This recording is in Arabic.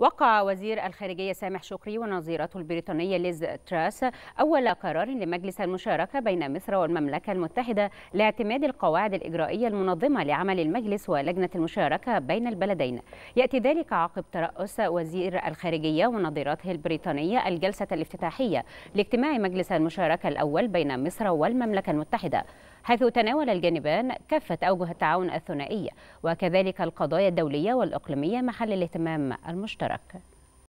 وقع وزير الخارجية سامح شكري ونظيرته البريطانية ليز تراس أول قرار لمجلس المشاركة بين مصر والمملكة المتحدة لاعتماد القواعد الإجرائية المنظمة لعمل المجلس ولجنة المشاركة بين البلدين يأتي ذلك عقب ترأس وزير الخارجية ونظيرته البريطانية الجلسة الافتتاحية لاجتماع مجلس المشاركة الأول بين مصر والمملكة المتحدة حيث تناول الجانبان كافة أوجه التعاون الثنائية وكذلك القضايا الدولية والإقليمية محل الاهتمام المشترك